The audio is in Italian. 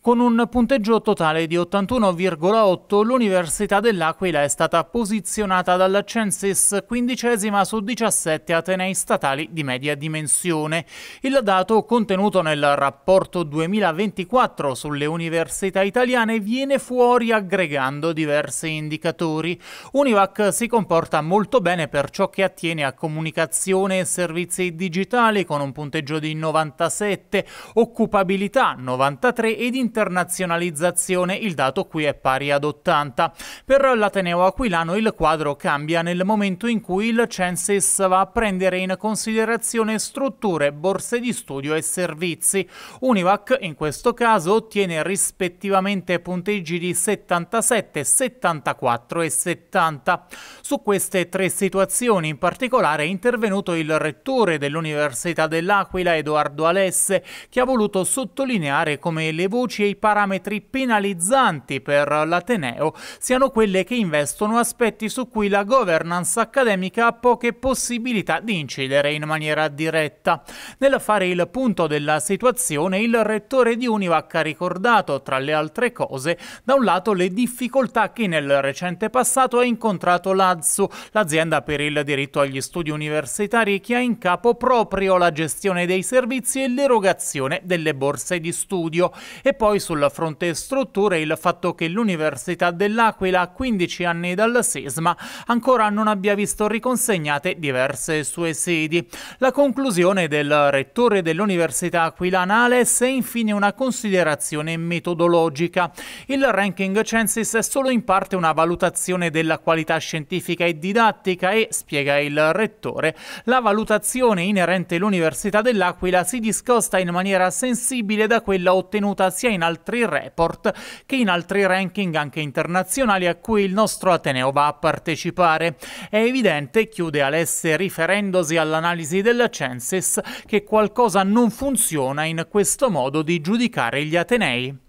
Con un punteggio totale di 81,8 l'Università dell'Aquila è stata posizionata dalla Censis quindicesima su 17 atenei statali di media dimensione. Il dato contenuto nel rapporto 2024 sulle università italiane viene fuori aggregando diversi indicatori. Univac si comporta molto bene per ciò che attiene a comunicazione e servizi digitali con un punteggio di 97, occupabilità 93 ed interesse internazionalizzazione il dato qui è pari ad 80. Per l'Ateneo Aquilano il quadro cambia nel momento in cui il Censis va a prendere in considerazione strutture, borse di studio e servizi. Univac in questo caso ottiene rispettivamente punteggi di 77, 74 e 70. Su queste tre situazioni in particolare è intervenuto il rettore dell'Università dell'Aquila Edoardo Alesse che ha voluto sottolineare come le voci e i parametri penalizzanti per l'Ateneo siano quelle che investono aspetti su cui la governance accademica ha poche possibilità di incidere in maniera diretta. Nel fare il punto della situazione, il rettore di UNIVAC ha ricordato, tra le altre cose, da un lato le difficoltà che nel recente passato ha incontrato l'AZSU, l'azienda per il diritto agli studi universitari che ha in capo proprio la gestione dei servizi e l'erogazione delle borse di studio, e poi poi sul fronte strutture il fatto che l'Università dell'Aquila, a 15 anni dal sisma, ancora non abbia visto riconsegnate diverse sue sedi. La conclusione del rettore dell'Università Aquilanale è infine una considerazione metodologica. Il ranking Censis è solo in parte una valutazione della qualità scientifica e didattica e, spiega il rettore, la valutazione inerente all'Università dell'Aquila si discosta in maniera sensibile da quella ottenuta sia in in altri report che in altri ranking anche internazionali a cui il nostro Ateneo va a partecipare. È evidente, chiude Alesse riferendosi all'analisi della Census, che qualcosa non funziona in questo modo di giudicare gli Atenei.